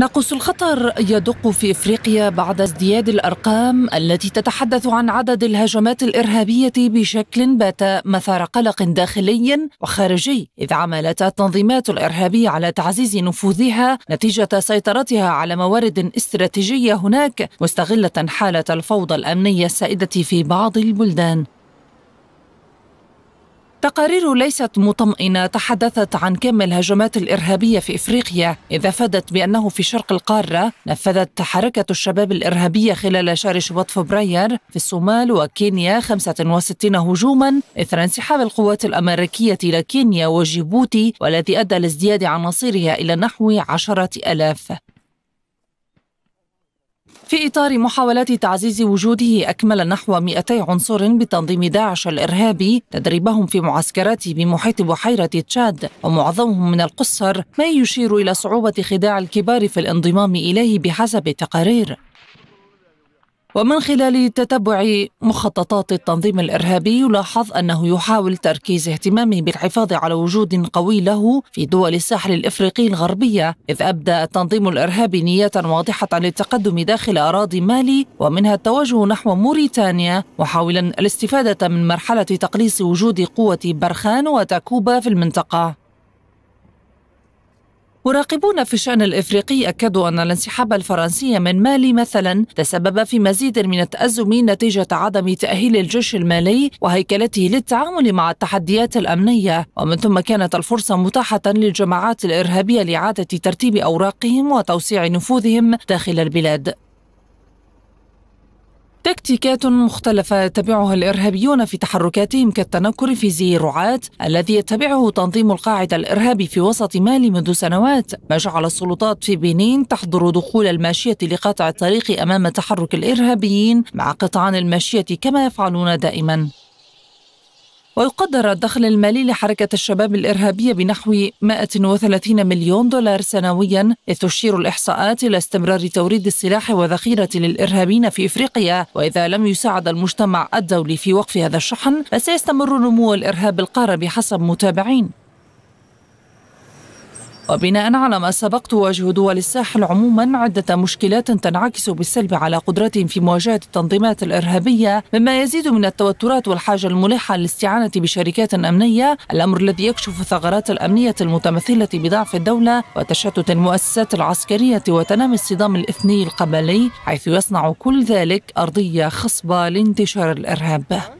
ناقوس الخطر يدق في افريقيا بعد ازدياد الارقام التي تتحدث عن عدد الهجمات الارهابيه بشكل بات مثار قلق داخلي وخارجي اذ عملت التنظيمات الارهابيه على تعزيز نفوذها نتيجه سيطرتها على موارد استراتيجيه هناك مستغله حاله الفوضى الامنيه السائده في بعض البلدان تقارير ليست مطمئنة تحدثت عن كم الهجمات الإرهابية في إفريقيا إذا فدت بأنه في شرق القارة نفذت حركة الشباب الإرهابية خلال شهر شباط فبراير في الصومال وكينيا 65 هجوما إثر انسحاب القوات الأمريكية إلى كينيا وجيبوتي والذي أدى لازدياد عناصرها إلى نحو عشرة ألاف في إطار محاولات تعزيز وجوده أكمل نحو 200 عنصر بتنظيم داعش الإرهابي تدريبهم في معسكراته بمحيط بحيرة تشاد ومعظمهم من القصر ما يشير إلى صعوبة خداع الكبار في الانضمام إليه بحسب تقارير ومن خلال تتبع مخططات التنظيم الارهابي يلاحظ انه يحاول تركيز اهتمامه بالحفاظ على وجود قوي له في دول الساحل الافريقي الغربيه اذ ابدى التنظيم الارهابي نيه واضحه للتقدم داخل اراضي مالي ومنها التوجه نحو موريتانيا وحاولا الاستفاده من مرحله تقليص وجود قوه برخان وتاكوبا في المنطقه مراقبون في الشأن الإفريقي أكدوا أن الانسحاب الفرنسي من مالي مثلا تسبب في مزيد من التأزم نتيجة عدم تأهيل الجيش المالي وهيكلته للتعامل مع التحديات الأمنية ومن ثم كانت الفرصة متاحة للجماعات الإرهابية لإعادة ترتيب أوراقهم وتوسيع نفوذهم داخل البلاد تكتيكات مختلفة يتبعها الإرهابيون في تحركاتهم كالتنكر في زي الرعاة الذي يتبعه تنظيم القاعدة الإرهابي في وسط مالي منذ سنوات ما جعل السلطات في بنين تحظر دخول الماشية لقطع الطريق أمام تحرك الإرهابيين مع قطعان الماشية كما يفعلون دائما ويقدر الدخل المالي لحركة الشباب الإرهابية بنحو 130 مليون دولار سنويا إذ تشير الإحصاءات إلى استمرار توريد السلاح وذخيرة للإرهابيين في إفريقيا وإذا لم يساعد المجتمع الدولي في وقف هذا الشحن فسيستمر نمو الإرهاب القارب بحسب متابعين وبناء على ما سبقت واجه دول الساحل عموما عدة مشكلات تنعكس بالسلب على قدرتهم في مواجهة التنظيمات الإرهابية مما يزيد من التوترات والحاجة الملحة للاستعانة بشركات أمنية الأمر الذي يكشف الثغرات الأمنية المتمثلة بضعف الدولة وتشتت المؤسسات العسكرية وتنامي الصدام الإثني القبلي حيث يصنع كل ذلك أرضية خصبة لانتشار الإرهاب